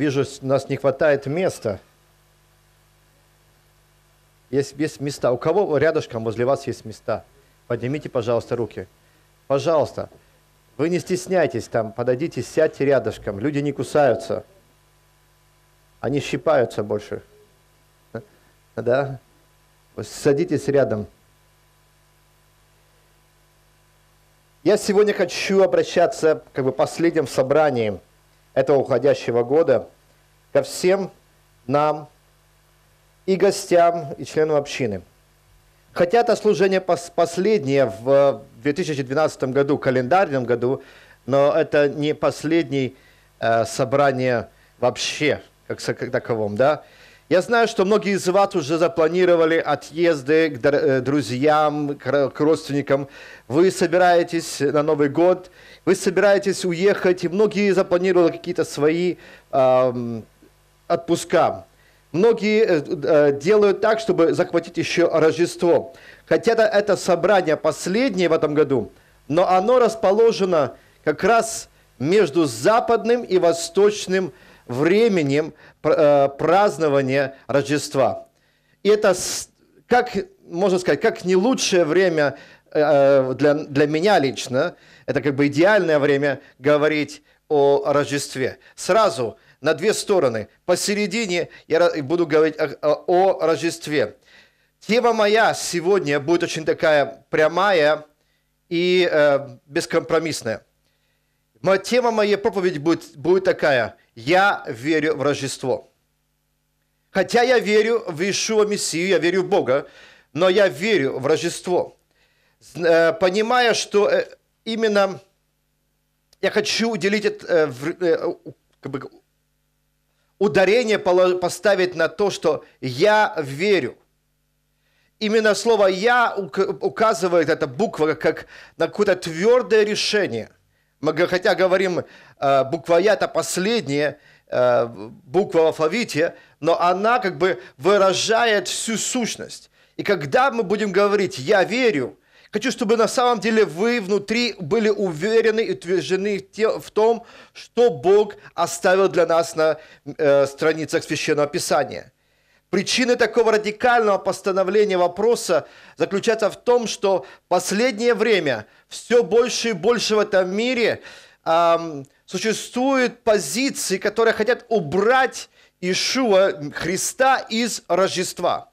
вижу, у нас не хватает места. Есть, есть места. У кого рядышком возле вас есть места? Поднимите, пожалуйста, руки. Пожалуйста. Вы не стесняйтесь там, подойдите, сядьте рядышком. Люди не кусаются. Они щипаются больше. Да? Садитесь рядом. Я сегодня хочу обращаться как бы последним собранием – этого уходящего года ко всем нам и гостям, и членам общины. Хотя это служение последнее в 2012 году, календарном году, но это не последнее э, собрание вообще, как таковом, да, я знаю, что многие из вас уже запланировали отъезды к э, друзьям, к родственникам. Вы собираетесь на Новый год, вы собираетесь уехать, и многие запланировали какие-то свои э, отпуска. Многие э, э, делают так, чтобы захватить еще Рождество. Хотя это, собрание последнее в этом году, но оно расположено как раз между западным и восточным Рождеством временем э, празднования Рождества. И это, как можно сказать, как не лучшее время э, для, для меня лично, это как бы идеальное время говорить о Рождестве. Сразу на две стороны. Посередине я буду говорить о, о Рождестве. Тема моя сегодня будет очень такая прямая и э, бескомпромиссная. Моя, тема моей проповеди будет, будет такая. Я верю в Рождество. Хотя я верю в Ишуа Мессию, я верю в Бога, но я верю в Рождество. Э, понимая, что э, именно я хочу уделить э, как бы, ударение поставить на то, что я верю. Именно слово «я» указывает, эта буква, как на какое-то твердое решение – мы хотя говорим, э, буквоя это последняя э, буква в алфавите, но она как бы выражает всю сущность. И когда мы будем говорить «я верю», хочу, чтобы на самом деле вы внутри были уверены и утверждены в том, что Бог оставил для нас на э, страницах Священного Писания – Причины такого радикального постановления вопроса заключаются в том, что в последнее время все больше и больше в этом мире эм, существуют позиции, которые хотят убрать Ишуа, Христа из Рождества.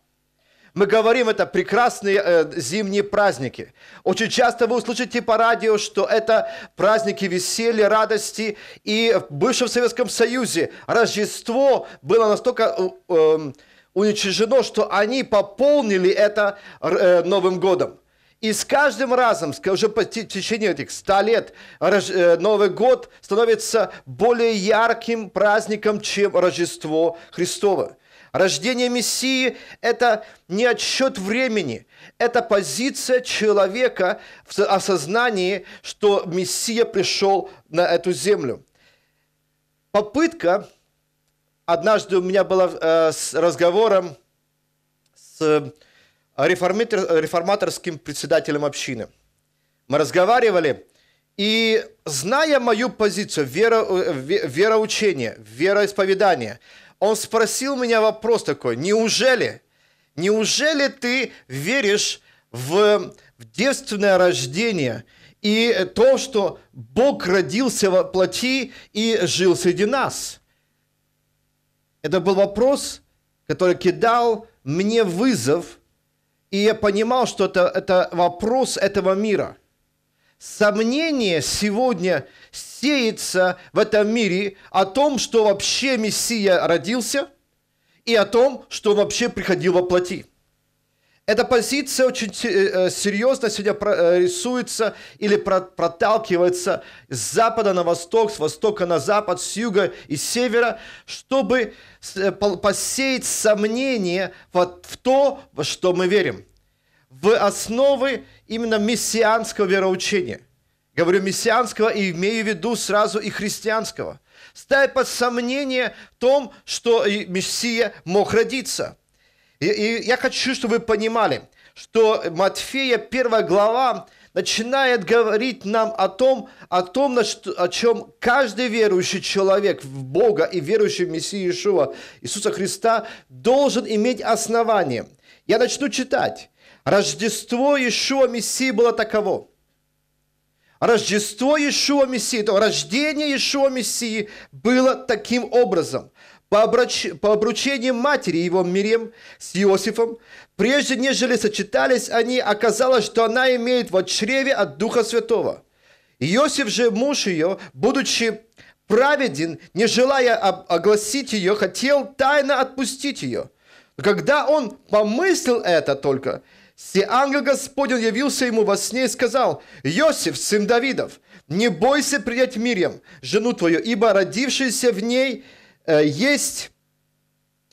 Мы говорим, это прекрасные э, зимние праздники. Очень часто вы услышите по радио, что это праздники веселья, радости. И в бывшем Советском Союзе Рождество было настолько э, эм, уничтожено, что они пополнили это э, Новым годом. И с каждым разом, уже по течение этих 100 лет, э, Новый год становится более ярким праздником, чем Рождество Христово. Рождение Мессии – это не отсчет времени, это позиция человека в осознании, что Мессия пришел на эту землю. Попытка однажды у меня было э, с разговором с э, реформатор, реформаторским председателем общины. Мы разговаривали, и зная мою позицию, веро, э, вероучение, вероисповедание, он спросил меня вопрос такой, неужели, неужели ты веришь в, в девственное рождение и то, что Бог родился во плоти и жил среди нас – это был вопрос, который кидал мне вызов, и я понимал, что это, это вопрос этого мира. Сомнение сегодня сеется в этом мире о том, что вообще Мессия родился, и о том, что вообще приходил во плоти. Эта позиция очень э, э, серьезно сегодня э, рисуется или проталкивается с запада на восток, с востока на запад, с юга и с севера, чтобы Э, посеять сомнение вот в то, во что мы верим, в основы именно мессианского вероучения. Говорю мессианского и имею в виду сразу и христианского. Ставить под сомнение в том, что Мессия мог родиться. И, и я хочу, чтобы вы понимали, что Матфея 1 глава начинает говорить нам о том, о том, о чем каждый верующий человек в Бога и верующий в Мессию Иешуа, Иисуса Христа, должен иметь основание. Я начну читать. Рождество Иешуа Мессии было таково. Рождество Иешуа Мессии, то рождение Иешуа Мессии было таким образом по, обруч... по обручению матери его Мирем с Иосифом, прежде нежели сочетались они, оказалось, что она имеет во чреве от Духа Святого. Иосиф же, муж ее, будучи праведен, не желая огласить ее, хотел тайно отпустить ее. Но когда он помыслил это только, все ангел Господень явился ему во сне и сказал, «Иосиф, сын Давидов, не бойся принять Мирем жену твою, ибо родившийся в ней – Э, есть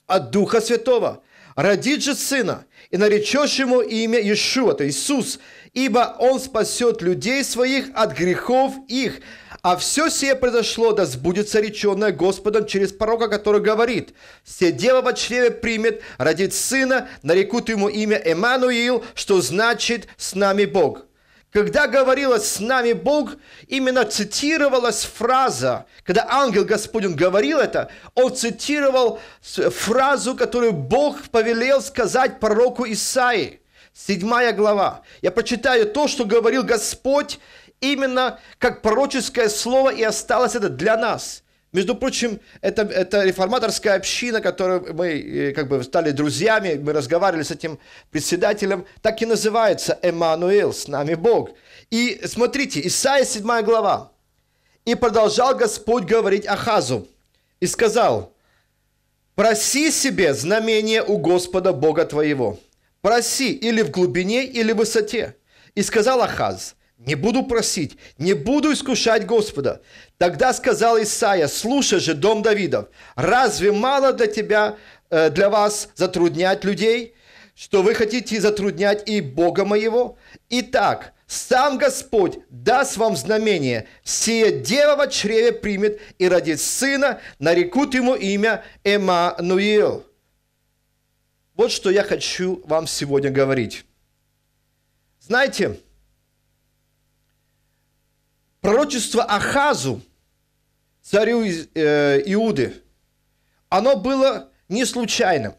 от Духа Святого. Родит же Сына, и наречешь Ему имя Иешуа, то Иисус, ибо Он спасет людей своих от грехов их. А все сие произошло, да сбудется реченное Господом через пророка, который говорит, «Все дева во чреве примет, родит сына, нарекут ему имя Эммануил, что значит «с нами Бог». Когда говорилось «с нами Бог», именно цитировалась фраза, когда ангел Господень говорил это, он цитировал фразу, которую Бог повелел сказать пророку Исаии. Седьмая глава. Я прочитаю то, что говорил Господь, именно как пророческое слово, и осталось это для нас. Между прочим, это, это реформаторская община, которую мы э, как бы стали друзьями, мы разговаривали с этим председателем, так и называется «Эммануил, с нами Бог». И смотрите, Исаия 7 глава. «И продолжал Господь говорить Ахазу, и сказал, «Проси себе знамение у Господа Бога твоего, проси или в глубине, или в высоте». И сказал Ахаз, не буду просить, не буду искушать Господа. Тогда сказал Исаия, слушай же, дом Давидов, разве мало для тебя, э, для вас затруднять людей, что вы хотите затруднять и Бога моего? Итак, сам Господь даст вам знамение, сие дева во чреве примет и родит сына, нарекут ему имя Эммануил. Вот что я хочу вам сегодня говорить. Знаете, пророчество Ахазу, царю э, Иуды, оно было не случайным.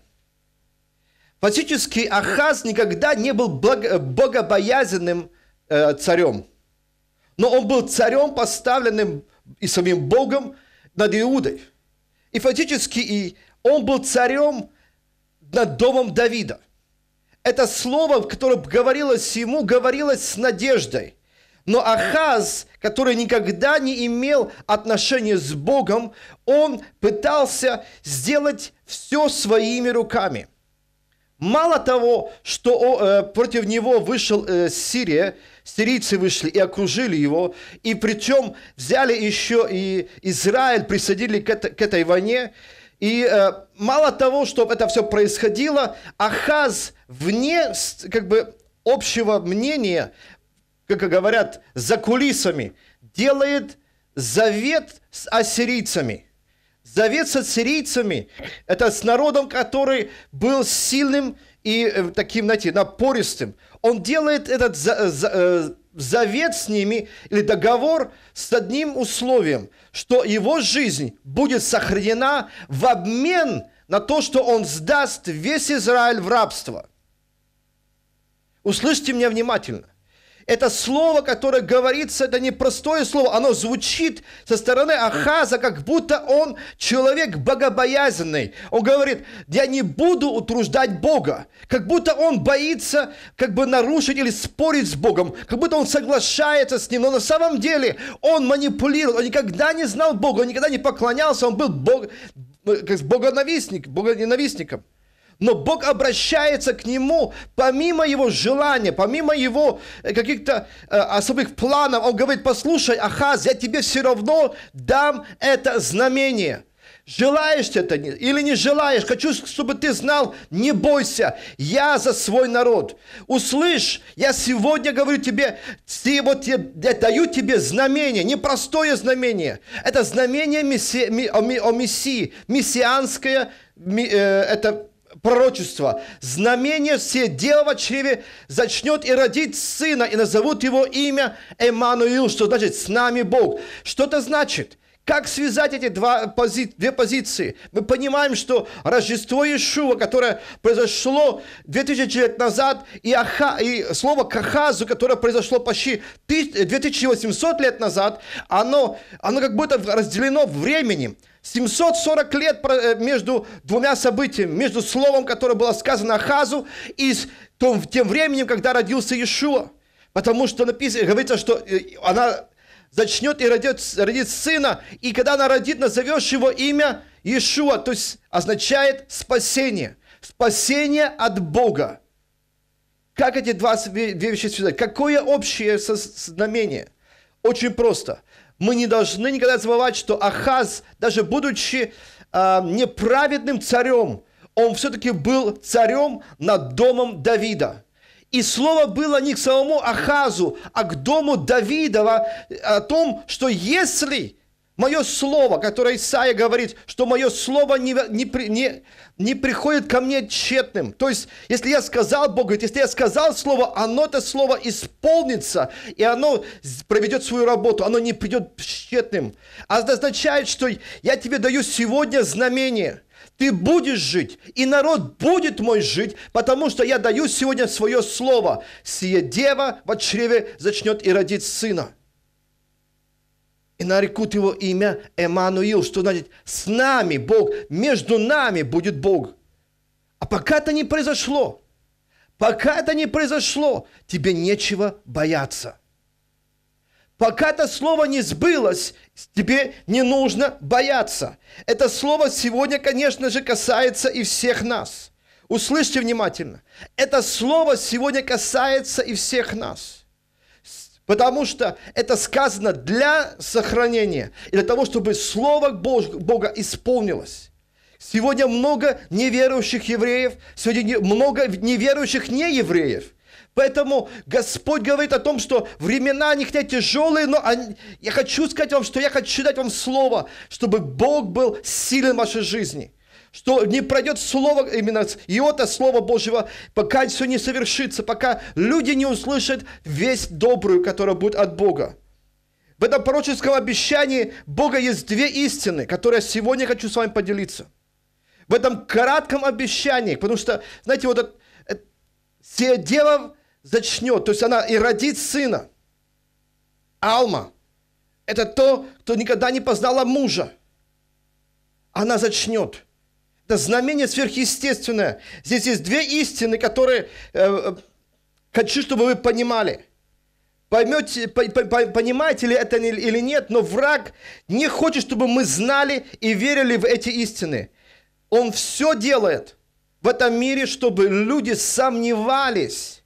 Фактически Ахаз никогда не был э, богобоязненным э, царем. Но он был царем, поставленным и самим Богом над Иудой. И фактически и он был царем над домом Давида. Это слово, которое говорилось ему, говорилось с надеждой. Но Ахаз, который никогда не имел отношения с Богом, он пытался сделать все своими руками. Мало того, что э, против него вышел э, Сирия, сирийцы вышли и окружили его, и причем взяли еще и Израиль, присоединили к, это, к этой войне. И э, мало того, что это все происходило, Ахаз вне как бы общего мнения как говорят, за кулисами, делает завет с ассирийцами. Завет с ассирийцами – это с народом, который был сильным и э, таким, знаете, напористым. Он делает этот за, э, за, э, завет с ними или договор с одним условием, что его жизнь будет сохранена в обмен на то, что он сдаст весь Израиль в рабство. Услышьте меня внимательно. Это слово, которое говорится, это не простое слово, оно звучит со стороны Ахаза, как будто он человек богобоязненный. Он говорит, я не буду утруждать Бога, как будто он боится как бы нарушить или спорить с Богом, как будто он соглашается с ним, но на самом деле он манипулирует, он никогда не знал Бога, он никогда не поклонялся, он был бог, ну, богонавистник, богоненавистником но Бог обращается к нему помимо его желания, помимо его э, каких-то э, особых планов. Он говорит, послушай, Ахаз, я тебе все равно дам это знамение. Желаешь ты это или не желаешь, хочу, чтобы ты знал, не бойся, я за свой народ. Услышь, я сегодня говорю тебе, вот я, даю тебе знамение, непростое знамение. Это знамение месси, о, о Мессии, мессианское, э, это пророчество. Знамение все дева чреве зачнет и родит сына, и назовут его имя Эммануил, что значит «с нами Бог». Что это значит? – как связать эти два пози... две позиции? Мы понимаем, что Рождество Иешуа, которое произошло 2000 лет назад, и, Аха... и слово Кахазу, которое произошло почти 2800 лет назад, оно, оно как будто разделено временем. 740 лет э, между двумя событиями, между словом, которое было сказано Ахазу, и тем временем, когда родился Иешуа. Потому что написано, говорится, что э, она зачнет и родит, родит сына, и когда она родит, назовешь его имя Иешуа, то есть означает спасение. Спасение от Бога. Как эти два, вещи связаны? Какое общее знамение? Очень просто. Мы не должны никогда забывать, что Ахаз, даже будучи э, неправедным царем, он все-таки был царем над домом Давида. И слово было не к самому Ахазу, а к дому Давидова о том, что если мое слово, которое Исаия говорит, что мое слово не, не, не, не приходит ко мне тщетным. То есть, если я сказал, Бог говорит, если я сказал слово, оно это слово исполнится, и оно проведет свою работу, оно не придет тщетным. А это означает, что я тебе даю сегодня знамение – ты будешь жить, и народ будет мой жить, потому что я даю сегодня свое слово. Сие дева в чреве зачнет и родит сына. И нарекут его имя Эммануил, что значит «с нами Бог», «между нами будет Бог». А пока это не произошло, пока это не произошло, тебе нечего бояться – Пока это слово не сбылось, тебе не нужно бояться. Это слово сегодня, конечно же, касается и всех нас. Услышьте внимательно. Это слово сегодня касается и всех нас. Потому что это сказано для сохранения, и для того, чтобы Слово Бога исполнилось. Сегодня много неверующих евреев, сегодня много неверующих неевреев. Поэтому Господь говорит о том, что времена они хотя тяжелые, но они... я хочу сказать вам, что я хочу дать вам слово, чтобы Бог был силен в вашей жизни что не пройдет слово именно Иота, слово Божьего, пока все не совершится, пока люди не услышат весь добрую, которая будет от Бога. В этом пророческом обещании Бога есть две истины, которые сегодня хочу с вами поделиться. В этом кратком обещании, потому что, знаете, вот это, это, дева зачнет, то есть она и родит сына. Алма – это то, кто никогда не познала мужа. Она зачнет. Это знамение сверхъестественное. Здесь есть две истины, которые э, э хочу, чтобы вы понимали. Поймете, по, по, понимаете ли это или нет, но враг не хочет, чтобы мы знали и верили в эти истины. Он все делает в этом мире, чтобы люди сомневались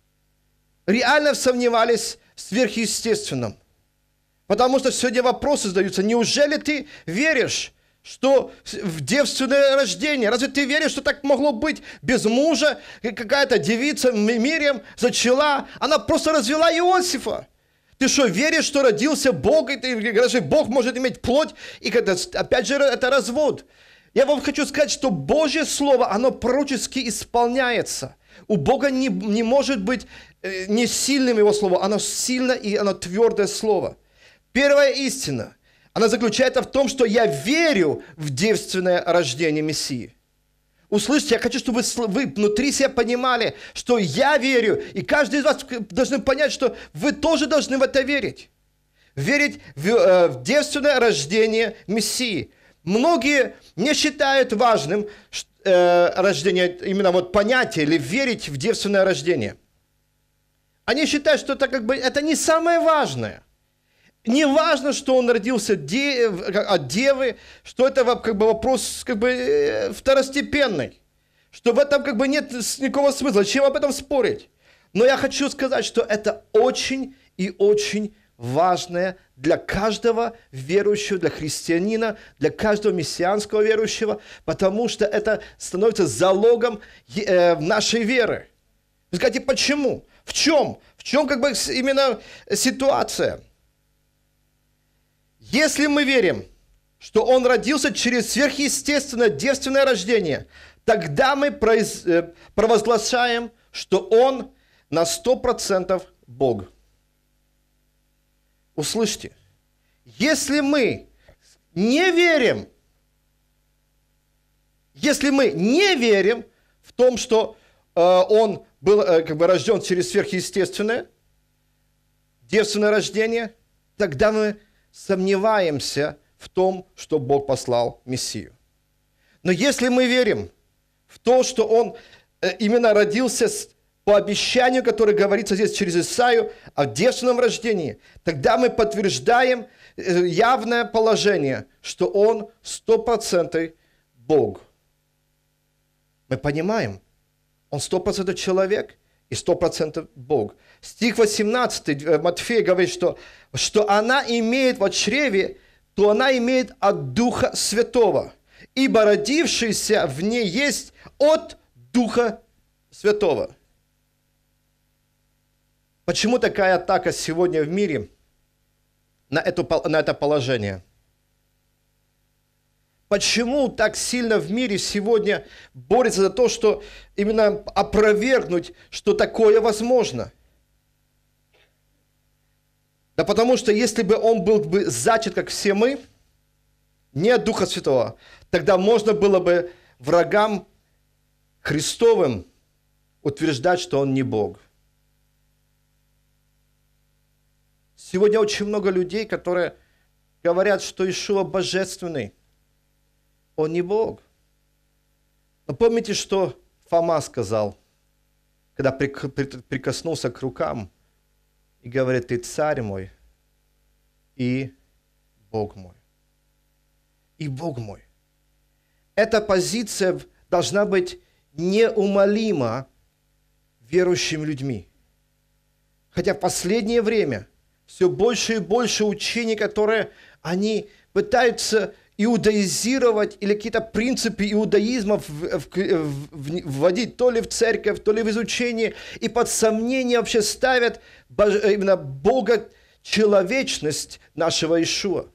реально сомневались в сверхъестественном. Потому что сегодня вопросы задаются. Неужели ты веришь, что в девственное рождение? Разве ты веришь, что так могло быть без мужа? Какая-то девица мирем зачала, она просто развела Иосифа. Ты что, веришь, что родился Бог, и ты говоришь, Бог может иметь плоть? И когда, опять же, это развод. Я вам хочу сказать, что Божье Слово, оно пророчески исполняется. У Бога не, не может быть Э, не сильным его слово, оно сильно и оно твердое слово. Первая истина, она заключается в том, что я верю в девственное рождение Мессии. Услышьте, я хочу, чтобы вы внутри себя понимали, что я верю, и каждый из вас должен понять, что вы тоже должны в это верить. Верить в, э, в девственное рождение Мессии. Многие не считают важным э, рождение, именно вот понятие, или верить в девственное рождение – они считают, что это как бы это не самое важное. Не важно, что он родился де, от девы, что это как бы вопрос как бы э, второстепенный, что в этом как бы нет никакого смысла. Чем об этом спорить? Но я хочу сказать, что это очень и очень важное для каждого верующего, для христианина, для каждого мессианского верующего, потому что это становится залогом э, нашей веры. Вы скажете, почему? В чем? В чем как бы именно э, ситуация? Если мы верим, что он родился через сверхъестественное девственное рождение, тогда мы произ... Э, провозглашаем, что он на 100% Бог. Услышьте, если мы не верим, если мы не верим в том, что э, он был э, как бы рожден через сверхъестественное, девственное рождение, тогда мы сомневаемся в том, что Бог послал Мессию. Но если мы верим в то, что Он э, именно родился по обещанию, которое говорится здесь через Исаию о девственном рождении, тогда мы подтверждаем э, явное положение, что Он 100% Бог. Мы понимаем – он 100% человек и 100% Бог. Стих 18 э, Матфея говорит, что, что она имеет в чреве, то она имеет от Духа Святого, ибо родившийся в ней есть от Духа Святого. Почему такая атака сегодня в мире на, эту, на это положение – почему так сильно в мире сегодня борется за то, что именно опровергнуть, что такое возможно. Да потому что если бы он был бы зачат, как все мы, не от Духа Святого, тогда можно было бы врагам Христовым утверждать, что он не Бог. Сегодня очень много людей, которые говорят, что Ишуа божественный. Он не Бог. Но помните, что Фома сказал, когда прикоснулся к рукам и говорит, ты царь мой и Бог мой. И Бог мой. Эта позиция должна быть неумолима верующими людьми. Хотя в последнее время все больше и больше учений, которые они пытаются иудаизировать или какие-то принципы иудаизма в, в, в, вводить то ли в церковь, то ли в изучение, и под сомнение вообще ставят бож, э, именно Бога, человечность нашего Ишуа.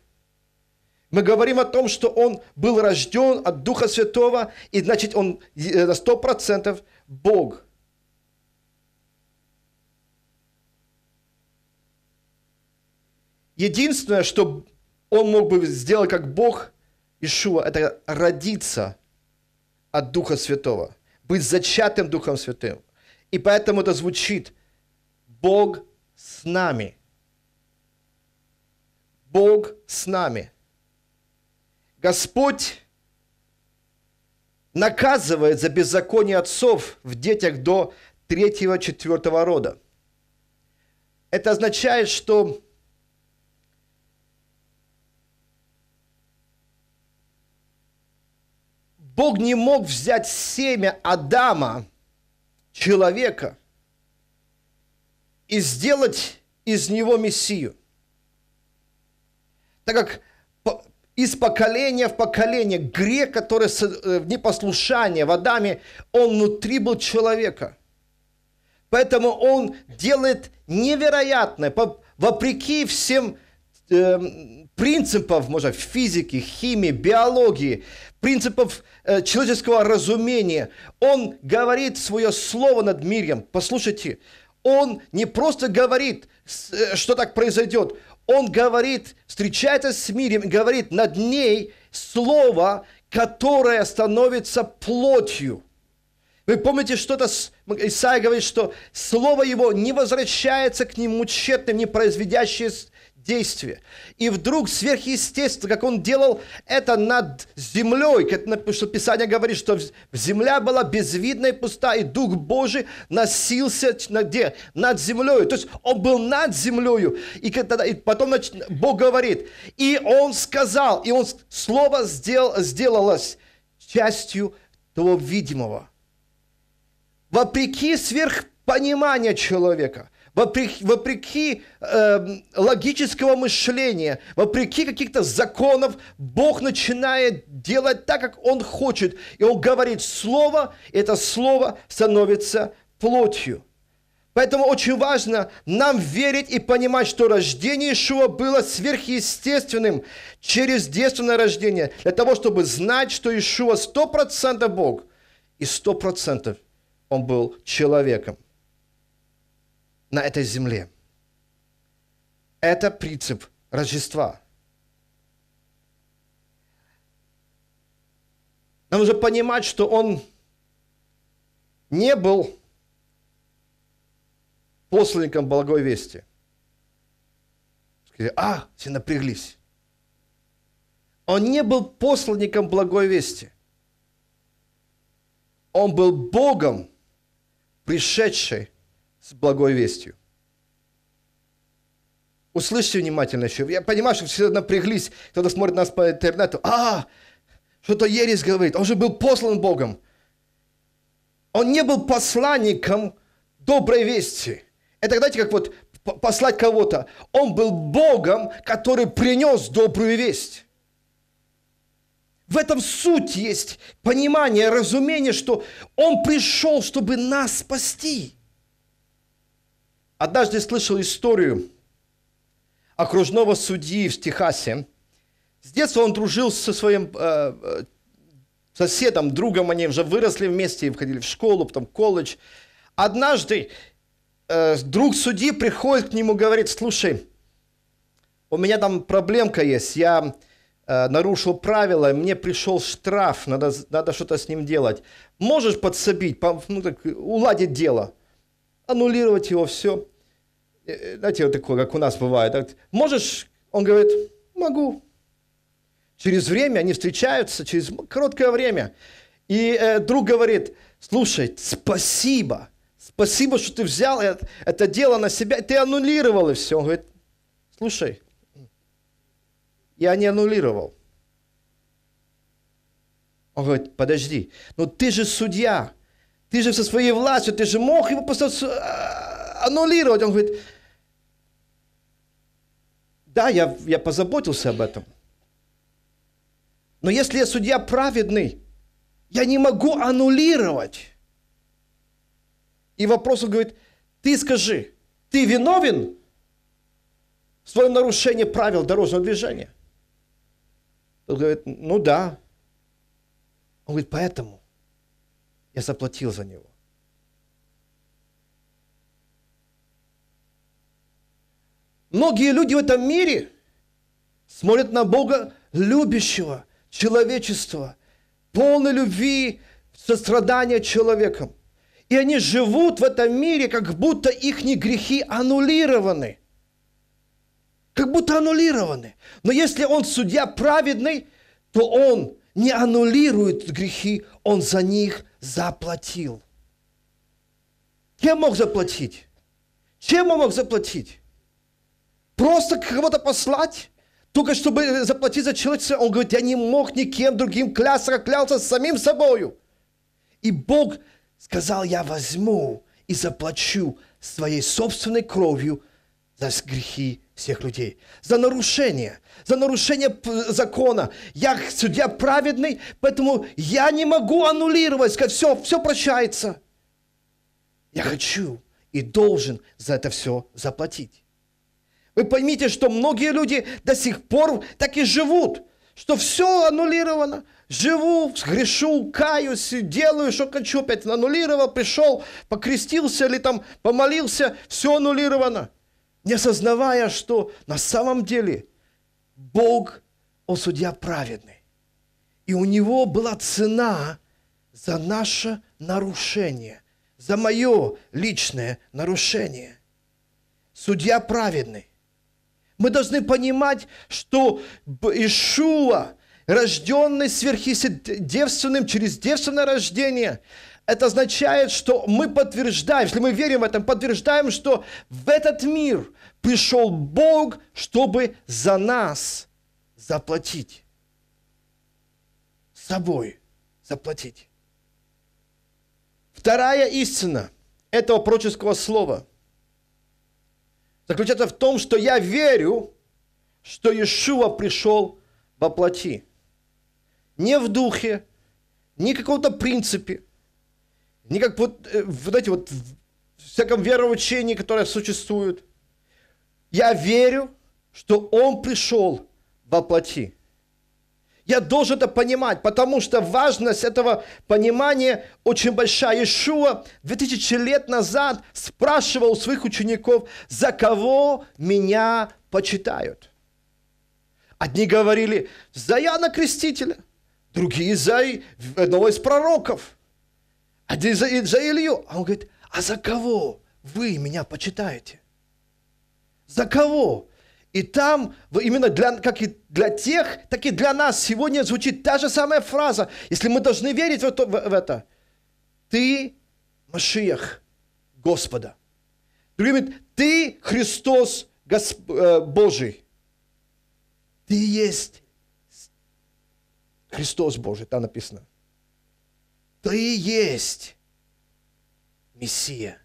Мы говорим о том, что он был рожден от Духа Святого, и значит он э, на 100% Бог – Единственное, что он мог бы сделать как Бог, Ишуа – это родиться от Духа Святого, быть зачатым Духом Святым. И поэтому это звучит «Бог с нами». Бог с нами. Господь наказывает за беззаконие отцов в детях до третьего, четвертого рода. Это означает, что Бог не мог взять семя Адама, человека, и сделать из него Мессию. Так как из поколения в поколение грех, который э, в непослушании в Адаме, он внутри был человека. Поэтому он делает невероятное, вопреки всем эм, принципам, может, физики, химии, биологии, принципов э, человеческого разумения. Он говорит свое слово над миром. Послушайте, он не просто говорит, э, что так произойдет. Он говорит, встречается с миром, говорит над ней слово, которое становится плотью. Вы помните, что-то Исаия говорит, что слово его не возвращается к нему тщетным, не произведящее действие. И вдруг сверхъестественно, как он делал это над землей, потому что Писание говорит, что земля была безвидна и пуста, и Дух Божий носился на где? над землей. То есть он был над землей. И, и потом Бог говорит, и он сказал, и он слово сделал, сделалось частью того видимого. Вопреки сверхпониманию человека – вопреки, вопреки э, логического мышления, вопреки каких-то законов, Бог начинает делать так, как Он хочет. И Он говорит слово, и это слово становится плотью. Поэтому очень важно нам верить и понимать, что рождение Ишуа было сверхъестественным через девственное рождение, для того, чтобы знать, что Ишуа 100% Бог и 100% Он был человеком на этой земле. Это принцип Рождества. Нам нужно понимать, что он не был посланником благой вести. Сказали, а, все напряглись. Он не был посланником благой вести. Он был Богом, пришедший с благой вестью. Услышьте внимательно еще. Я понимаю, что все напряглись, кто-то смотрит нас по интернету. А, что-то ересь говорит. Он же был послан Богом. Он не был посланником доброй вести. Это, знаете, как вот послать кого-то. Он был Богом, который принес добрую весть. В этом суть есть понимание, разумение, что Он пришел, чтобы нас спасти. Однажды слышал историю окружного судьи в Техасе. С детства он дружил со своим э, э соседом, другом. Они уже выросли вместе, входили в школу, потом в колледж. Однажды э, друг судьи приходит к нему, говорит, слушай, у меня там проблемка есть, я э, нарушил правила, мне пришел штраф, надо, надо что-то с ним делать. Можешь подсобить, по, ну, так, уладить дело? аннулировать его все. Э, э, знаете, вот такое, как у нас бывает. Можешь? Он говорит, могу. Через время они встречаются, через короткое время. И э, друг говорит, слушай, спасибо, спасибо, что ты взял это, это дело на себя, ты аннулировал и все. Он говорит, слушай, я не аннулировал. Он говорит, подожди, но ты же судья, ты же со своей властью, ты же мог его просто а, аннулировать. Он говорит, да, я, я позаботился об этом. Но если я судья праведный, я не могу аннулировать. И вопрос он говорит, ты скажи, ты виновен в своем нарушении правил дорожного движения? Он говорит, ну да. Он говорит, поэтому я заплатил за него. Многие люди в этом мире смотрят на Бога любящего человечества, полной любви, сострадания человеком. И они живут в этом мире, как будто их грехи аннулированы. Как будто аннулированы. Но если он судья праведный, то он не аннулирует грехи, Он за них заплатил. Кем мог заплатить? Чем он мог заплатить? Просто кого-то послать? Только чтобы заплатить за человечество, он говорит, я не мог никем другим клясться, клялся самим собою. И Бог сказал, я возьму и заплачу своей собственной кровью за грехи всех людей. За нарушение. За нарушение закона. Я судья праведный, поэтому я не могу аннулировать, сказать, все, все прощается. Я хочу и должен за это все заплатить. Вы поймите, что многие люди до сих пор так и живут, что все аннулировано. Живу, грешу, каюсь, делаю, что хочу, опять аннулировал, пришел, покрестился или там помолился, все аннулировано – не осознавая, что на самом деле Бог, он судья праведный. И у него была цена за наше нарушение, за мое личное нарушение. Судья праведный. Мы должны понимать, что Ишуа, рожденный сверхъестественным, через девственное рождение – это означает, что мы подтверждаем, если мы верим в это, подтверждаем, что в этот мир пришел Бог, чтобы за нас заплатить. собой заплатить. Вторая истина этого пророческого слова заключается в том, что я верю, что Иешуа пришел во плоти. Не в духе, не в каком-то принципе – они как вот, э, вот эти вот всяком вероучении, которое существует. Я верю, что Он пришел во плоти. Я должен это понимать, потому что важность этого понимания очень большая. Ишуа 2000 лет назад спрашивал у своих учеников, за кого меня почитают. Одни говорили, за Яна Крестителя, другие за одного из пророков – а за, за Илью? А он говорит, а за кого вы меня почитаете? За кого? И там именно для, как и для тех, так и для нас сегодня звучит та же самая фраза. Если мы должны верить в это, в это ты Машиях Господа. Другими, ты Христос Госп... Э, Божий. Ты есть Христос Божий, там написано. Ты есть Мессия,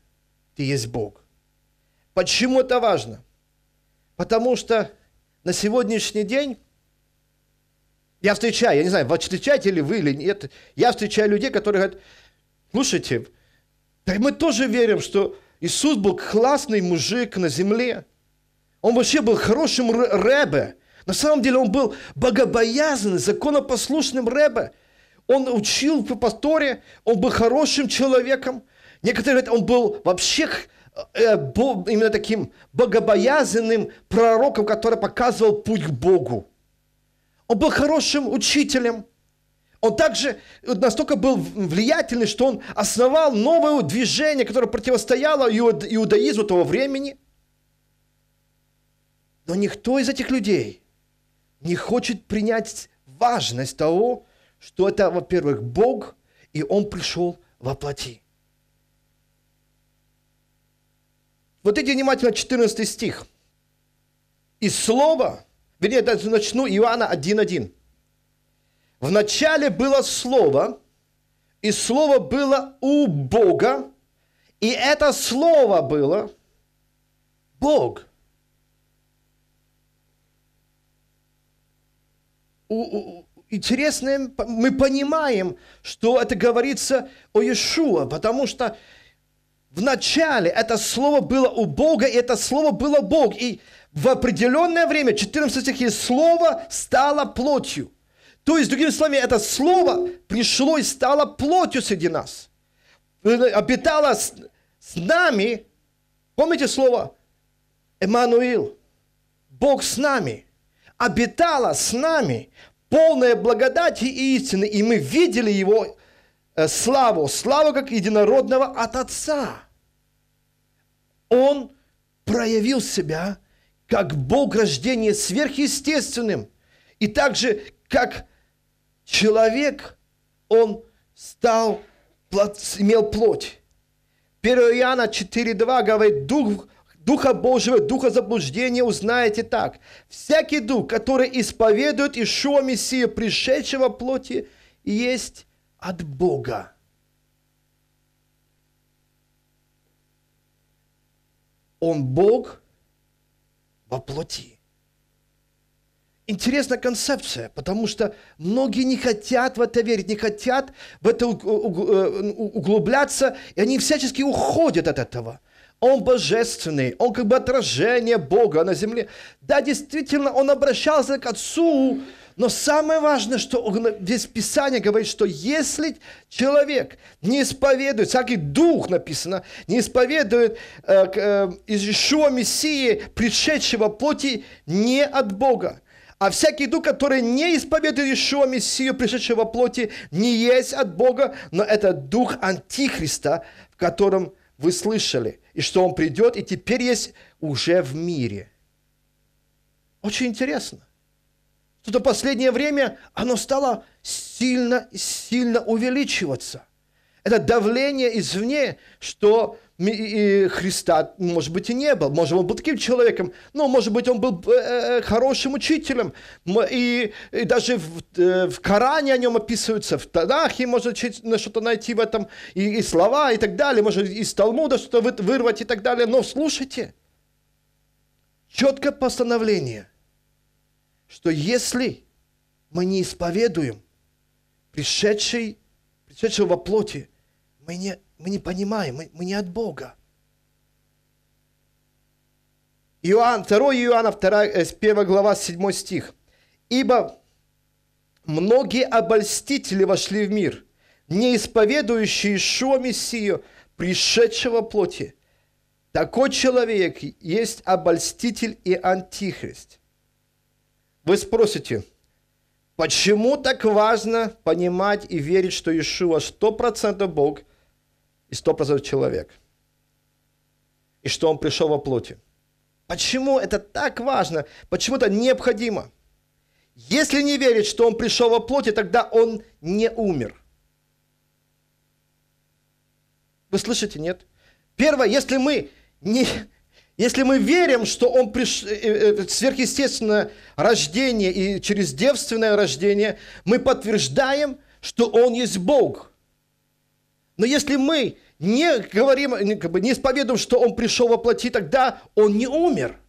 ты есть Бог. Почему это важно? Потому что на сегодняшний день я встречаю, я не знаю, встречаете ли вы или нет, я встречаю людей, которые говорят, слушайте, так мы тоже верим, что Иисус был классный мужик на земле. Он вообще был хорошим ребе. На самом деле он был богобоязный, законопослушным ребе." он учил в пасторе. он был хорошим человеком. Некоторые говорят, он был вообще э, э, именно таким богобоязненным пророком, который показывал путь к Богу. Он был хорошим учителем. Он также настолько был влиятельный, что он основал новое движение, которое противостояло иудаизму того времени. Но никто из этих людей не хочет принять важность того, что это, во-первых, Бог, и Он пришел во плоти. Вот эти внимательно 14 стих. И слово, вернее, я начну Иоанна 1.1. В начале было слово, и слово было у Бога, и это слово было Бог. У, у, интересное, мы понимаем, что это говорится о Иешуа, потому что в начале это слово было у Бога, и это слово было Бог. И в определенное время, 14 стихе, слово стало плотью. То есть, другими словами, это слово пришло и стало плотью среди нас. Э, обитало с, с нами, помните слово? Эммануил, Бог с нами, обитала с нами. Полное благодати и истины, и мы видели Его э, славу, славу как единородного от Отца. Он проявил себя как Бог рождения сверхъестественным, и также как человек он стал, имел плоть. 1 Иоанна 4.2 говорит, Дух Духа Божьего, Духа заблуждения узнаете так. Всякий Дух, который исповедует Ишуа Мессия, пришедшего плоти, есть от Бога. Он Бог во плоти. Интересная концепция, потому что многие не хотят в это верить, не хотят в это э, углубляться, и они всячески уходят от этого – он божественный, он как бы отражение Бога на земле. Да, действительно, он обращался к Отцу, но самое важное, что он, здесь Писание говорит, что если человек не исповедует, всякий дух написано, не исповедует э, э, из Ишуа Мессии, пришедшего плоти, не от Бога. А всякий дух, который не исповедует Ишуа Мессию, пришедшего плоти, не есть от Бога, но это дух Антихриста, в котором вы слышали, и что Он придет, и теперь есть уже в мире. Очень интересно. Что-то последнее время оно стало сильно, сильно увеличиваться. Это давление извне, что и Христа, может быть, и не был. Может, он был таким человеком. Ну, может быть, он был хорошим учителем. И, и даже в, в Коране о нем описываются, в Танахе можно что-то найти в этом, и, и слова, и так далее. Может, из Талмуда что-то вырвать и так далее. Но слушайте, четкое постановление, что если мы не исповедуем пришедший, пришедшего во плоти, мы не мы не понимаем, мы, мы не от Бога. Иоанн, 2 Иоанна, 2, 1 э, глава, 7 стих. «Ибо многие обольстители вошли в мир, не исповедующие Ишуа Мессию, пришедшего плоти. Такой человек есть обольститель и антихрист». Вы спросите, почему так важно понимать и верить, что Ишуа 100% Бог – и 100% человек. И что он пришел во плоти. Почему это так важно? Почему это необходимо? Если не верить, что он пришел во плоти, тогда он не умер. Вы слышите, нет? Первое, если мы, не, если мы верим, что он приш... Э, э, э, сверхъестественное рождение и через девственное рождение, мы подтверждаем, что он есть Бог – но если мы не говорим, как бы не исповедуем, что он пришел во плоти, тогда он не умер.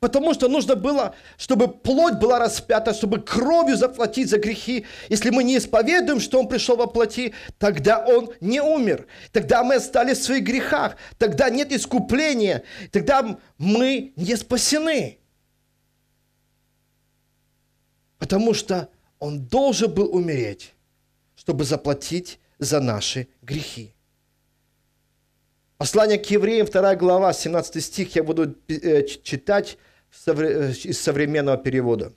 Потому что нужно было, чтобы плоть была распята, чтобы кровью заплатить за грехи. Если мы не исповедуем, что Он пришел во плоти, тогда Он не умер. Тогда мы остались в своих грехах. Тогда нет искупления. Тогда мы не спасены. Потому что Он должен был умереть, чтобы заплатить за наши грехи. Послание к евреям, 2 глава, 17 стих, я буду э, читать э, из современного перевода.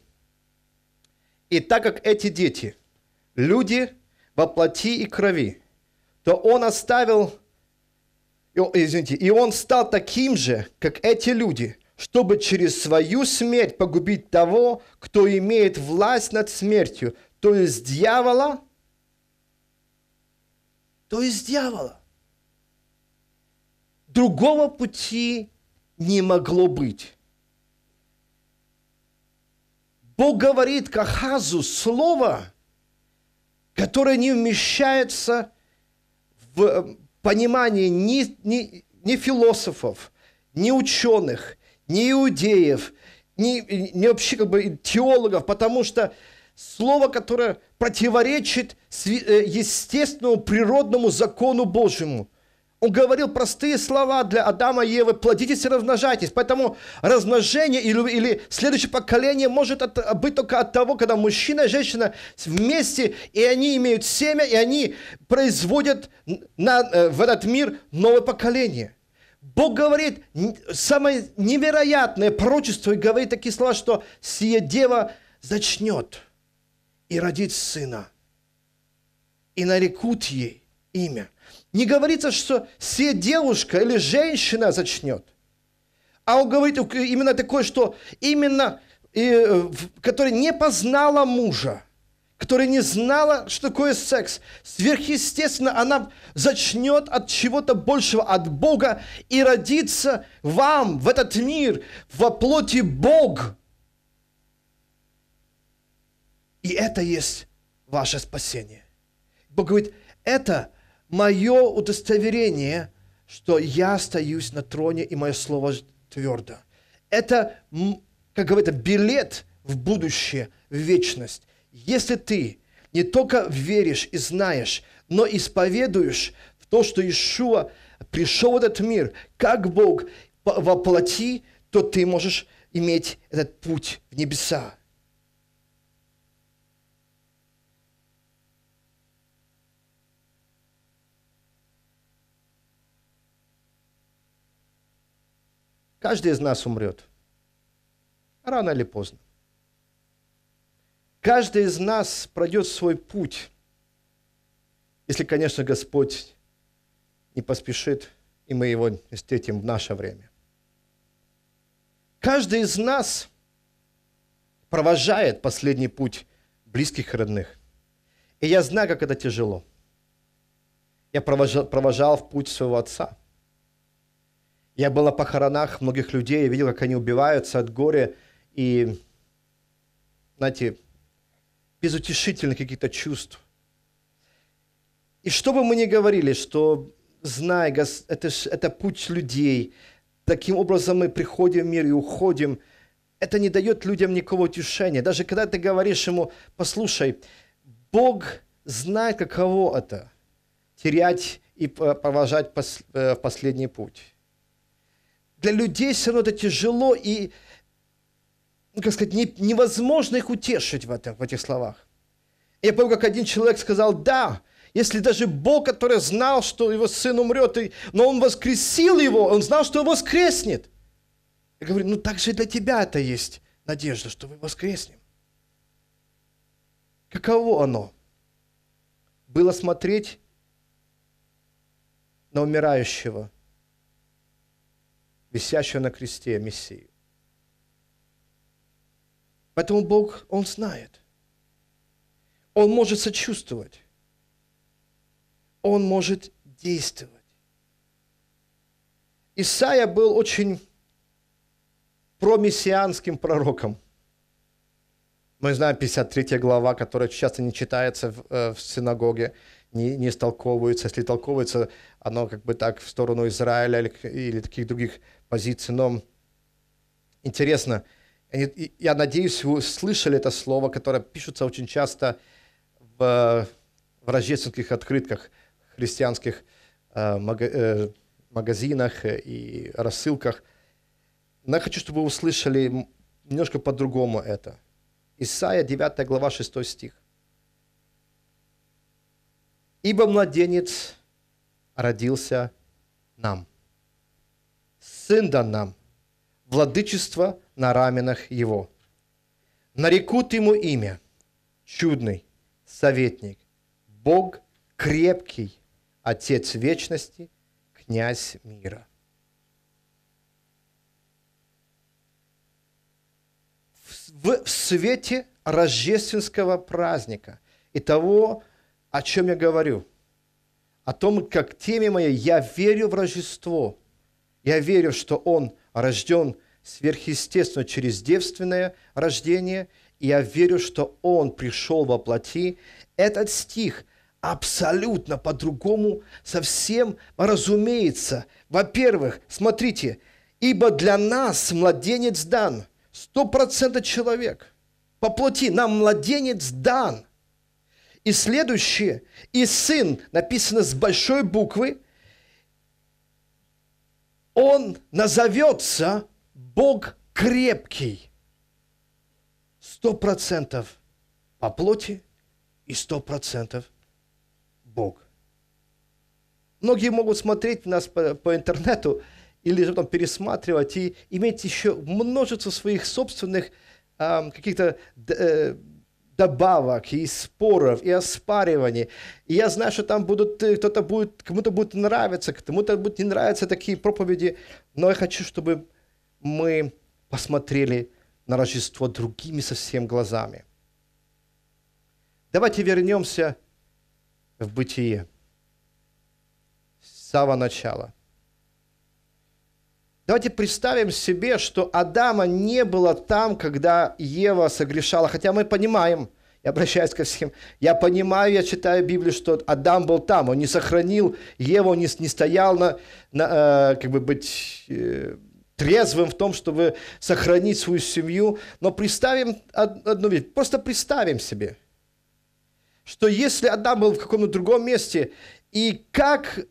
«И так как эти дети, люди во плоти и крови, то он оставил, извините, и он стал таким же, как эти люди, чтобы через свою смерть погубить того, кто имеет власть над смертью, то есть дьявола – то есть дьявола. Другого пути не могло быть. Бог говорит к Ахазу слово, которое не вмещается в э, понимание ни, ни, ни философов, ни ученых, ни иудеев, ни, ни вообще как бы теологов, потому что слово, которое противоречит э, естественному природному закону Божьему. Он говорил простые слова для Адама и Евы, плодитесь и размножайтесь. Поэтому размножение или, или следующее поколение может от, быть только от того, когда мужчина и женщина вместе, и они имеют семя, и они производят на, э, в этот мир новое поколение. Бог говорит самое невероятное пророчество и говорит такие слова, что «сие дева зачнет» и родить сына, и нарекут ей имя. Не говорится, что все девушка или женщина зачнет. А он говорит именно такое, что именно, э, которая не познала мужа, которая не знала, что такое секс. Сверхъестественно, она зачнет от чего-то большего, от Бога, и родится вам в этот мир, во плоти Бог. И это есть ваше спасение. Бог говорит, это мое удостоверение, что я остаюсь на троне, и мое слово твердо. Это, как говорится, билет в будущее, в вечность. Если ты не только веришь и знаешь, но исповедуешь в то, что Иешуа пришел в этот мир, как Бог воплоти, то ты можешь иметь этот путь в небеса. Каждый из нас умрет. Рано или поздно. Каждый из нас пройдет свой путь, если, конечно, Господь не поспешит, и мы его встретим в наше время. Каждый из нас провожает последний путь близких и родных. И я знаю, как это тяжело. Я провожал, провожал в путь своего отца – я был на похоронах многих людей, видел, как они убиваются от горя, и, знаете, безутешительных каких-то чувств. И что бы мы ни говорили, что, знай, это, ж, это путь людей, таким образом мы приходим в мир и уходим, это не дает людям никакого утешения. Даже когда ты говоришь ему, послушай, Бог знает, каково это – терять и провожать э, в последний путь для людей все равно это тяжело и, ну, как сказать, не, невозможно их утешить в, этом, в этих словах. Я помню, как один человек сказал, да, если даже Бог, который знал, что его сын умрет, и, но он воскресил его, он знал, что его воскреснет. Я говорю, ну так же и для тебя это есть надежда, что мы воскреснем. Каково оно? Было смотреть на умирающего висящего на кресте Мессию. Поэтому Бог, Он знает. Он может сочувствовать. Он может действовать. Исаия был очень промессианским пророком. Мы знаем 53 глава, которая часто не читается в, э, в синагоге, не, не истолковывается. Если толковывается, оно как бы так в сторону Израиля или, или таких других позиции. Но интересно, я надеюсь, вы слышали это слово, которое пишется очень часто в, в рождественских открытках, христианских э, э, магазинах и рассылках. Но я хочу, чтобы вы услышали немножко по-другому это. Исайя 9 глава 6 стих. «Ибо младенец родился нам». Сын дан нам, владычество на раменах Его. Нарекут Ему имя, чудный, советник, Бог крепкий, Отец вечности, князь мира. В, в свете рождественского праздника и того, о чем я говорю, о том, как теме моей «Я верю в Рождество», я верю, что он рожден сверхъестественно через девственное рождение, и я верю, что он пришел во плоти. Этот стих абсолютно по-другому совсем разумеется. Во-первых, смотрите, «Ибо для нас младенец дан». Сто процентов человек. По плоти нам младенец дан. И следующее, «И сын» написано с большой буквы – он назовется Бог крепкий. Сто процентов по плоти и сто процентов Бог. Многие могут смотреть нас по, по интернету или же там пересматривать и иметь еще множество своих собственных э, каких-то э, добавок, и споров, и оспариваний. И я знаю, что там будут, э, кто-то будет, кому-то будет нравиться, кому-то будет не нравиться такие проповеди. Но я хочу, чтобы мы посмотрели на Рождество другими совсем глазами. Давайте вернемся в бытие с самого начала – Давайте представим себе, что Адама не было там, когда Ева согрешала. Хотя мы понимаем, я обращаюсь ко всем, я понимаю, я читаю Библию, что Адам был там, он не сохранил Еву, он не, не стоял на, на э, как бы быть э, трезвым в том, чтобы сохранить свою семью. Но представим одну вещь, просто представим себе, что если Адам был в каком-то другом месте, и как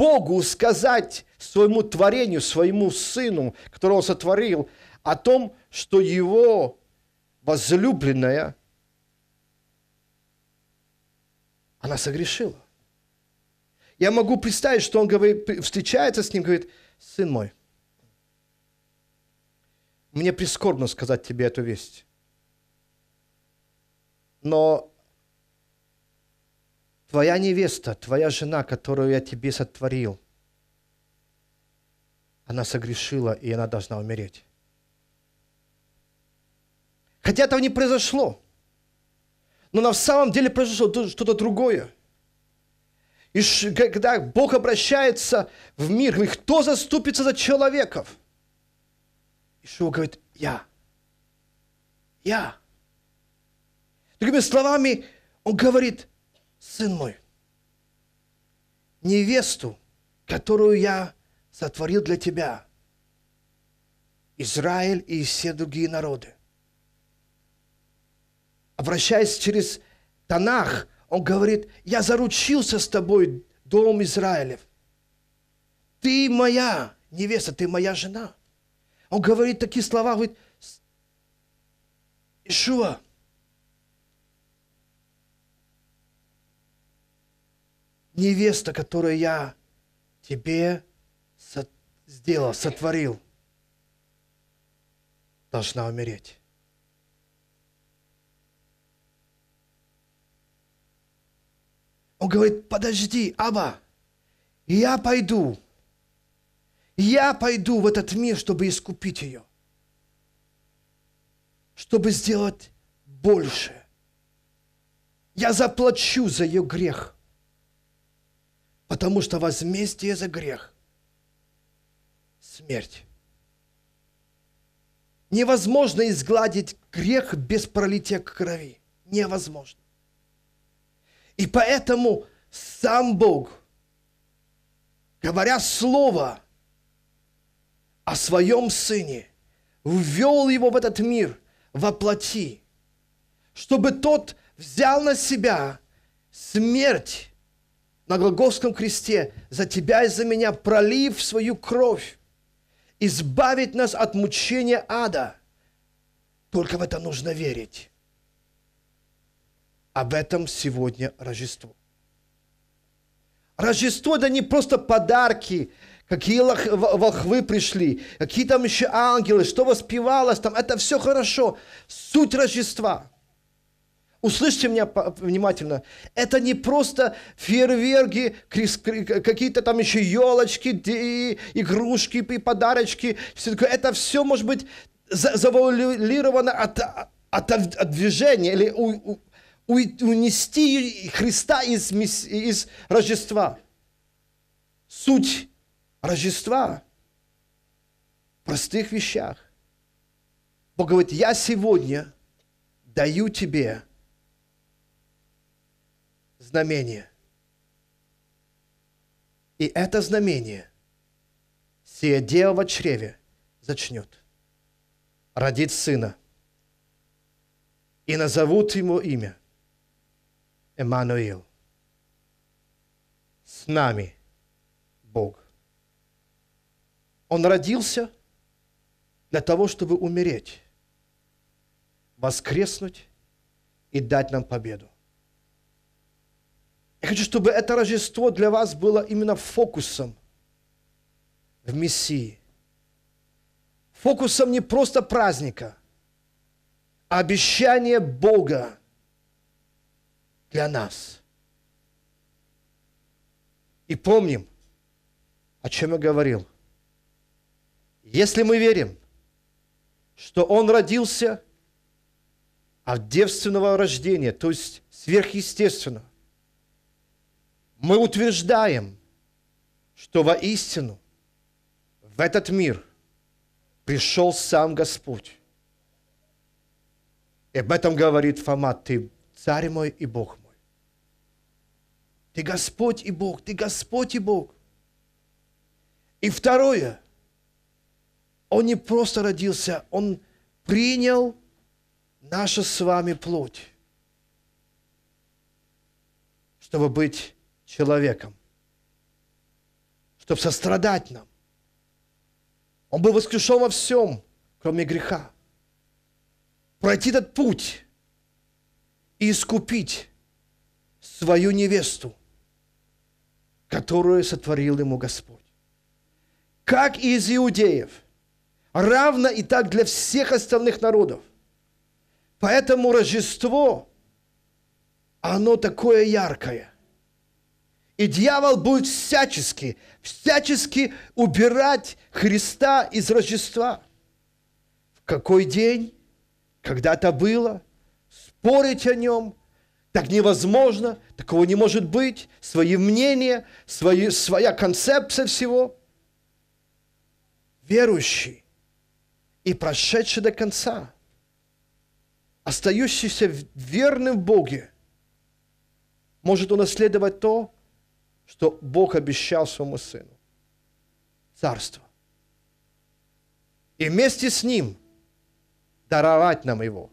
Богу сказать своему творению, своему сыну, которого он сотворил, о том, что его возлюбленная, она согрешила. Я могу представить, что он говорит, встречается с ним, говорит, сын мой, мне прискорбно сказать тебе эту весть, но твоя невеста, твоя жена, которую я тебе сотворил, она согрешила, и она должна умереть. Хотя этого не произошло. Но на самом деле произошло что-то другое. И когда Бог обращается в мир, говорит, кто заступится за человеков? Ишуа говорит, я. Я. Другими словами, он говорит, сын мой, невесту, которую я сотворил для тебя, Израиль и все другие народы. Обращаясь через Танах, он говорит, я заручился с тобой, дом Израилев. Ты моя невеста, ты моя жена. Он говорит такие слова, говорит, Ишуа, невеста, которую я тебе со сделал, сотворил, должна умереть. Он говорит, подожди, Аба, я пойду, я пойду в этот мир, чтобы искупить ее, чтобы сделать больше. Я заплачу за ее грех – Потому что возмездие за грех – смерть. Невозможно изгладить грех без пролития крови. Невозможно. И поэтому сам Бог, говоря слово о своем Сыне, ввел его в этот мир, во плоти, чтобы тот взял на себя смерть на Голгофском кресте за тебя и за меня, пролив свою кровь, избавить нас от мучения ада. Только в это нужно верить. Об а этом сегодня Рождество. Рождество – это не просто подарки, какие волхвы пришли, какие там еще ангелы, что воспевалось там. Это все хорошо. Суть Рождества – Услышьте меня внимательно. Это не просто фейерверки, какие-то там еще елочки, игрушки и подарочки. Все такое. Это все может быть завуалировано от, от, от движения или у, у, унести Христа из, из Рождества. Суть Рождества в простых вещах. Бог говорит, я сегодня даю тебе знамение. И это знамение сие дело в чреве зачнет. Родит сына. И назовут ему имя Эммануил. С нами Бог. Он родился для того, чтобы умереть, воскреснуть и дать нам победу. Я хочу, чтобы это Рождество для вас было именно фокусом в Мессии. Фокусом не просто праздника, а обещание Бога для нас. И помним, о чем я говорил. Если мы верим, что Он родился от девственного рождения, то есть сверхъестественного, мы утверждаем, что воистину в этот мир пришел сам Господь. И об этом говорит Фома, ты царь мой и Бог мой. Ты Господь и Бог, ты Господь и Бог. И второе, он не просто родился, он принял нашу с вами плоть, чтобы быть человеком, чтобы сострадать нам. Он был воскрешен во всем, кроме греха. Пройти этот путь и искупить свою невесту, которую сотворил ему Господь. Как и из иудеев, равно и так для всех остальных народов. Поэтому Рождество, оно такое яркое. И дьявол будет всячески, всячески убирать Христа из Рождества. В какой день? Когда-то было. Спорить о нем так невозможно, такого не может быть. Свои мнения, свои, своя концепция всего. Верующий и прошедший до конца, остающийся верным в Боге, может унаследовать то, что Бог обещал своему сыну. Царство. И вместе с ним даровать нам его.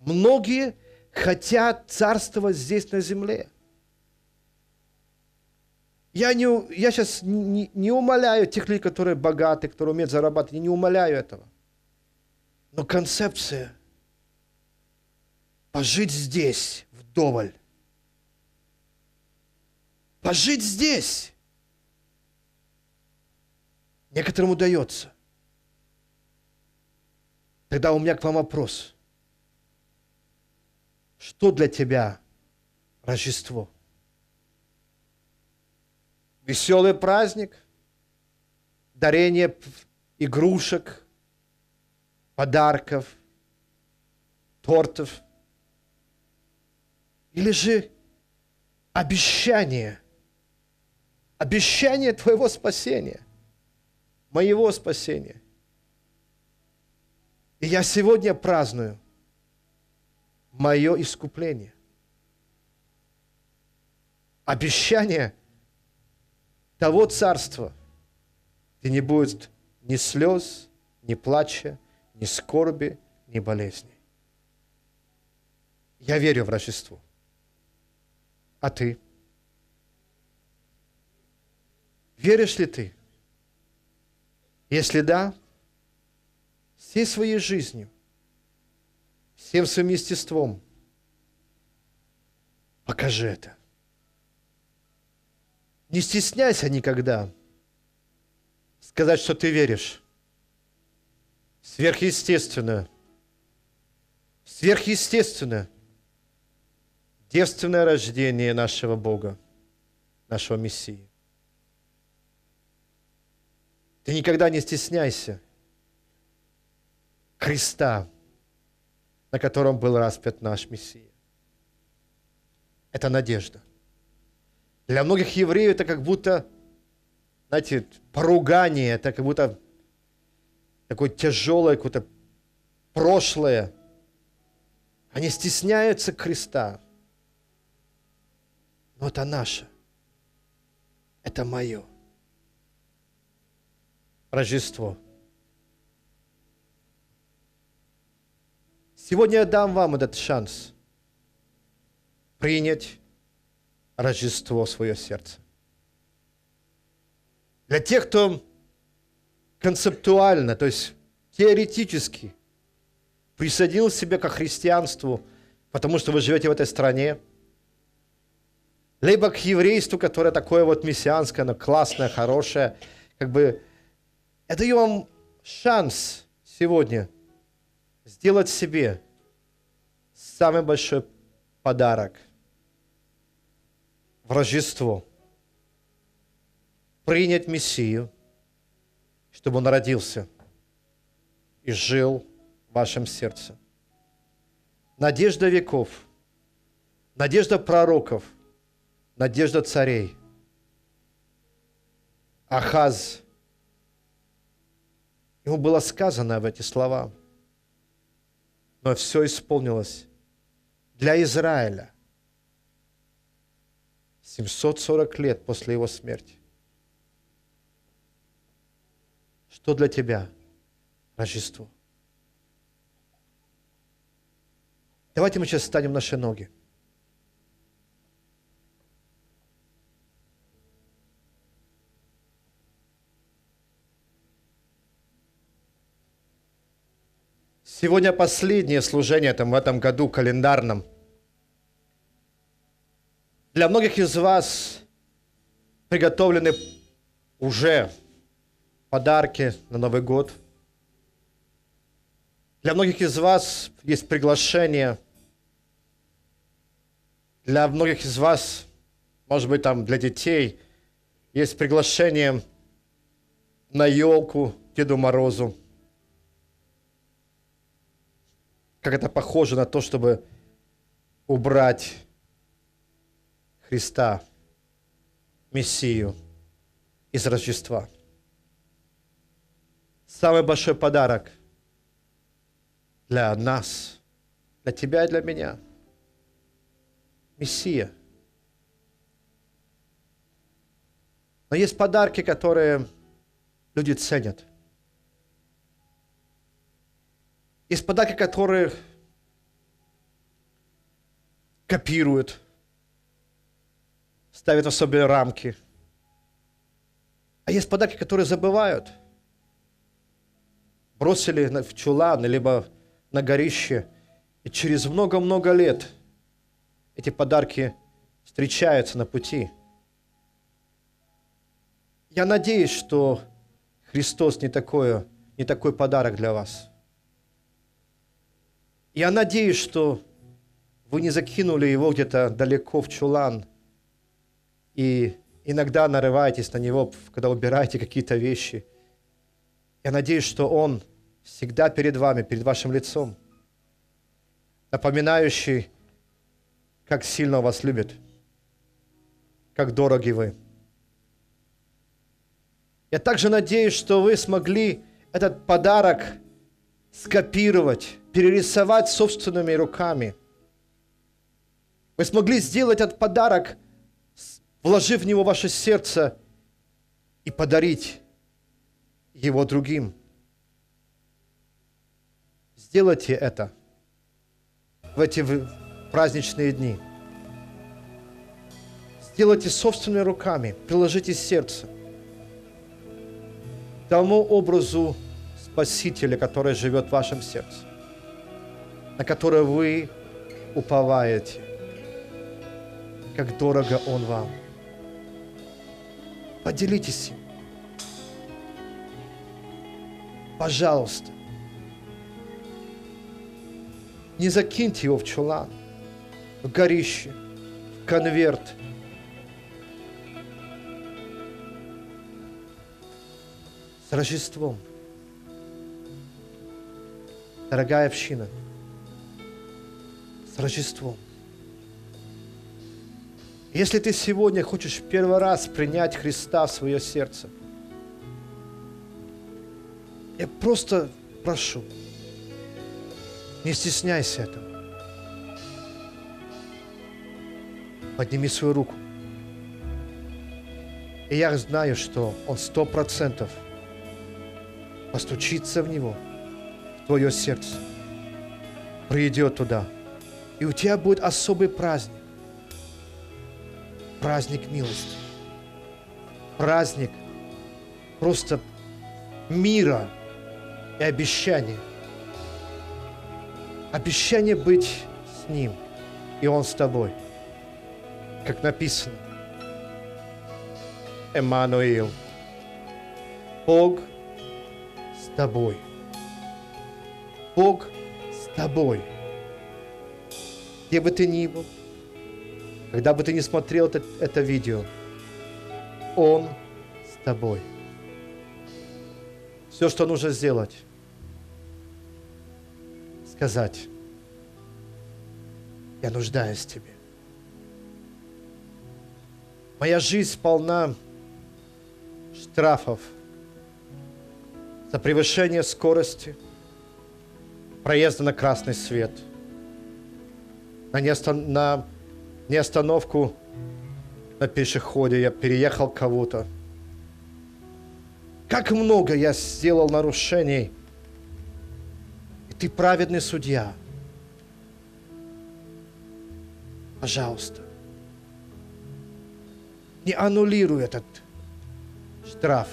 Многие хотят царствовать здесь на земле. Я, не, я сейчас не, не умоляю тех людей, которые богаты, которые умеют зарабатывать, я не умоляю этого. Но концепция пожить здесь вдоволь пожить здесь. Некоторым удается. Тогда у меня к вам вопрос. Что для тебя Рождество? Веселый праздник, дарение игрушек, подарков, тортов. Или же обещание – обещание твоего спасения, моего спасения. И я сегодня праздную мое искупление. Обещание того царства, где не будет ни слез, ни плача, ни скорби, ни болезней. Я верю в Рождество. А ты? Веришь ли ты? Если да, всей своей жизнью, всем своим естеством, покажи это. Не стесняйся никогда сказать, что ты веришь. Сверхъестественно. Сверхъестественно. Девственное рождение нашего Бога, нашего Мессии. Ты никогда не стесняйся Христа, на котором был распят наш Мессия. Это надежда. Для многих евреев это как будто, знаете, поругание, это как будто такое тяжелое какое-то прошлое. Они стесняются креста. Но это наше. Это мое. Рождество. Сегодня я дам вам этот шанс принять Рождество в свое сердце. Для тех, кто концептуально, то есть теоретически присоединил себя к христианству, потому что вы живете в этой стране, либо к еврейству, которое такое вот мессианское, но классное, хорошее, как бы я даю вам шанс сегодня сделать себе самый большой подарок в Рождество. Принять Мессию, чтобы Он родился и жил в вашем сердце. Надежда веков, надежда пророков, надежда царей. Ахаз – Ему было сказано в эти слова. Но все исполнилось для Израиля. 740 лет после его смерти. Что для тебя Рождество? Давайте мы сейчас станем наши ноги. Сегодня последнее служение там, в этом году календарном. Для многих из вас приготовлены уже подарки на Новый год. Для многих из вас есть приглашение. Для многих из вас, может быть, там для детей, есть приглашение на елку Деду Морозу – как это похоже на то, чтобы убрать Христа, Мессию из Рождества. Самый большой подарок для нас, для тебя и для меня. Мессия. Но есть подарки, которые люди ценят – Есть подарки, которые копируют, ставят особые рамки. А есть подарки, которые забывают. Бросили в чулан, либо на горище. И через много-много лет эти подарки встречаются на пути. Я надеюсь, что Христос не, такое, не такой подарок для вас – я надеюсь, что вы не закинули его где-то далеко в чулан и иногда нарываетесь на него, когда убираете какие-то вещи. Я надеюсь, что он всегда перед вами, перед вашим лицом, напоминающий, как сильно вас любит, как дороги вы. Я также надеюсь, что вы смогли этот подарок скопировать перерисовать собственными руками. Вы смогли сделать этот подарок, вложив в него ваше сердце и подарить его другим. Сделайте это в эти праздничные дни. Сделайте собственными руками, приложите сердце тому образу Спасителя, который живет в вашем сердце на которое вы уповаете. Как дорого Он вам. Поделитесь им. Пожалуйста. Не закиньте его в чулан, в горище, в конверт. С Рождеством. Дорогая община – с Рождеством. Если ты сегодня хочешь в первый раз принять Христа в свое сердце, я просто прошу, не стесняйся этого. Подними свою руку. И я знаю, что Он сто процентов постучится в Него, в твое сердце, придет туда – и у тебя будет особый праздник. Праздник милости. Праздник просто мира и обещания. Обещание быть с Ним, и Он с тобой. Как написано. Эммануил. Бог с тобой. Бог с тобой где бы ты ни был, когда бы ты ни смотрел это, это видео, Он с тобой. Все, что нужно сделать, сказать, я нуждаюсь в тебе. Моя жизнь полна штрафов за превышение скорости, проезда на красный свет – на, неостан- на неостановку на пешеходе, я переехал кого-то. Как много я сделал нарушений. И ты праведный судья. Пожалуйста, не аннулируй этот штраф.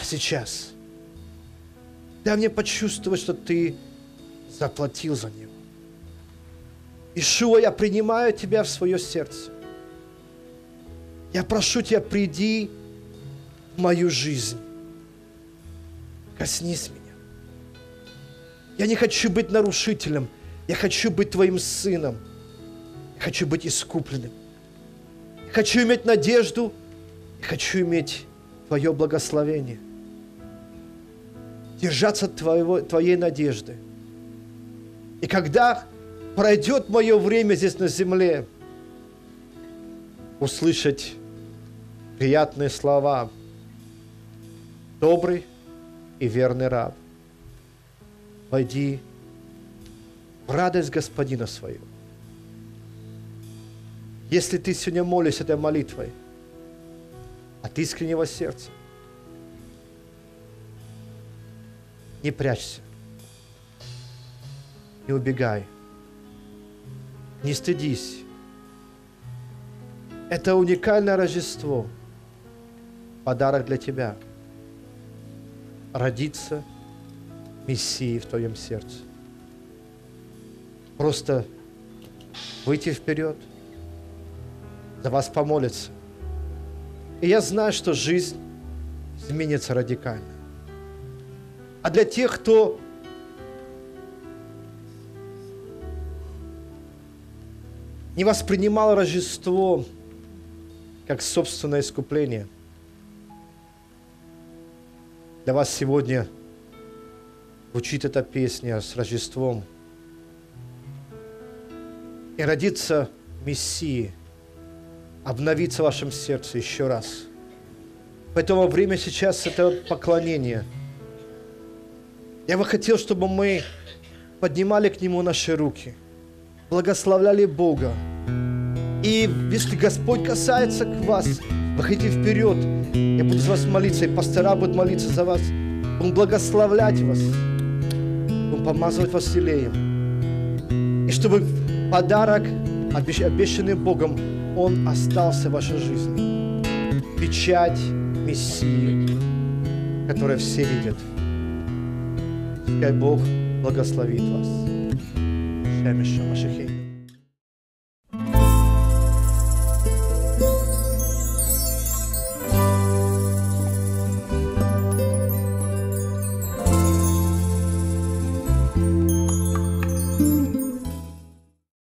А сейчас дай мне почувствовать, что ты заплатил за него. Ишуа, я принимаю тебя в свое сердце. Я прошу тебя, приди в мою жизнь. Коснись меня. Я не хочу быть нарушителем. Я хочу быть твоим сыном. Я хочу быть искупленным. Я хочу иметь надежду. Я хочу иметь твое благословение. Держаться твоего, твоей надежды. И когда пройдет мое время здесь на земле, услышать приятные слова. Добрый и верный раб, войди в радость Господина свою. Если ты сегодня молишь этой молитвой от искреннего сердца, не прячься, не убегай – не стыдись. Это уникальное Рождество. Подарок для тебя. Родиться Мессии в твоем сердце. Просто выйти вперед, за вас помолиться. И я знаю, что жизнь изменится радикально. А для тех, кто не воспринимал Рождество как собственное искупление. Для вас сегодня звучит эта песня с Рождеством. И родится Мессии, обновится в вашем сердце еще раз. Поэтому время сейчас – это поклонение. Я бы хотел, чтобы мы поднимали к Нему наши руки – благословляли Бога. И если Господь касается к вас, выходите вперед, я буду за вас молиться, и пастора будут молиться за вас. Он благословлять вас, Он помазывать вас селеем. И чтобы подарок, обещанный Богом, он остался в вашей жизни. Печать Мессии, которая все видят. Пускай Бог благословит вас. Febre, chama, chequei.